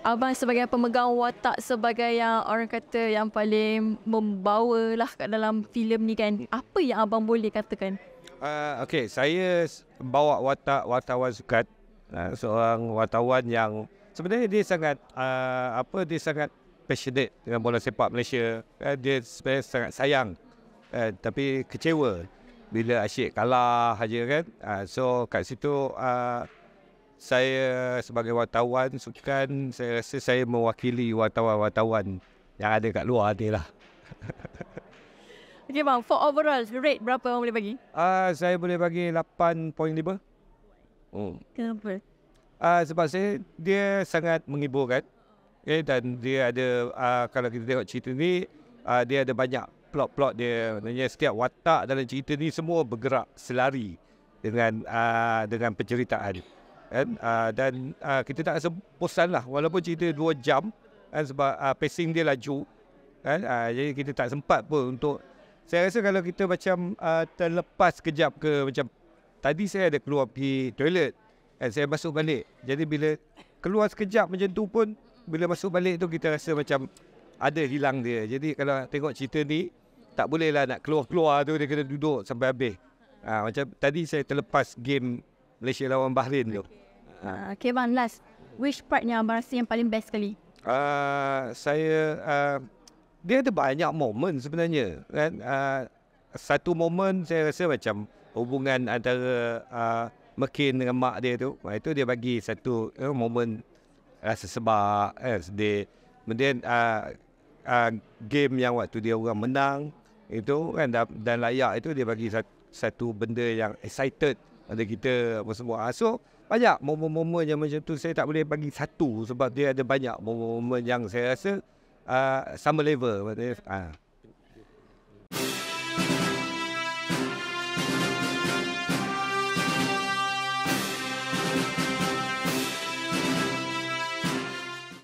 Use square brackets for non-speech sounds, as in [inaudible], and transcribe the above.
Abang sebagai pemegang watak sebagai yang orang kata yang paling membawa lah kat dalam filem ni kan. Apa yang abang boleh katakan? Uh, ah, okay, saya bawa watak wartawan sukat. Uh, ah, seorang wartawan yang sebenarnya dia sangat uh, apa dia sangat passionate dengan bola sepak Malaysia. Uh, dia sebenarnya sangat sayang uh, tapi kecewa bila asyik kalah aja kan. Uh, so kat situ uh, saya sebagai wartawan sukan saya rasa saya mewakili wartawan-wartawan yang ada kat luar dia lah. [laughs] Okey bang, for overall rate berapa orang boleh bagi? Ah uh, saya boleh bagi 8.5. Oh. Hmm. Kenapa? Ah uh, sebab saya dia sangat menghiburkan. Okay, eh, dan dia ada uh, kalau kita tengok cerita ni uh, dia ada banyak plot-plot dia. Maksudnya setiap watak dalam cerita ni semua bergerak selari dengan uh, dengan penceritaan kan uh, dan uh, kita tak rasa bosan lah walaupun cerita 2 jam kan sebab uh, pacing dia laju kan uh, jadi kita tak sempat pun untuk saya rasa kalau kita macam uh, terlepas kejap ke macam tadi saya ada keluar pergi toilet dan saya masuk balik jadi bila keluar sekejap macam tu pun bila masuk balik tu kita rasa macam ada hilang dia jadi kalau tengok cerita ni tak boleh lah nak keluar-keluar tu dia kena duduk sampai habis uh, macam tadi saya terlepas game Malaysia lawan Bahrain tu Uh, okay last. Which part yang abang rasa yang paling best sekali? Uh, saya, uh, dia ada banyak moment sebenarnya. Kan? Uh, satu moment saya rasa macam hubungan antara uh, McCain dengan mak dia tu. Itu dia bagi satu you moment rasa sebab, eh, sedih. Kemudian uh, uh, game yang waktu dia orang menang itu kan dan, dan layak itu dia bagi satu, satu benda yang excited ada kita apa semua. Ah, so banyak momen-momen yang macam tu saya tak boleh bagi satu sebab dia ada banyak momen-momen yang saya rasa uh, sama level. Maksudnya, ah.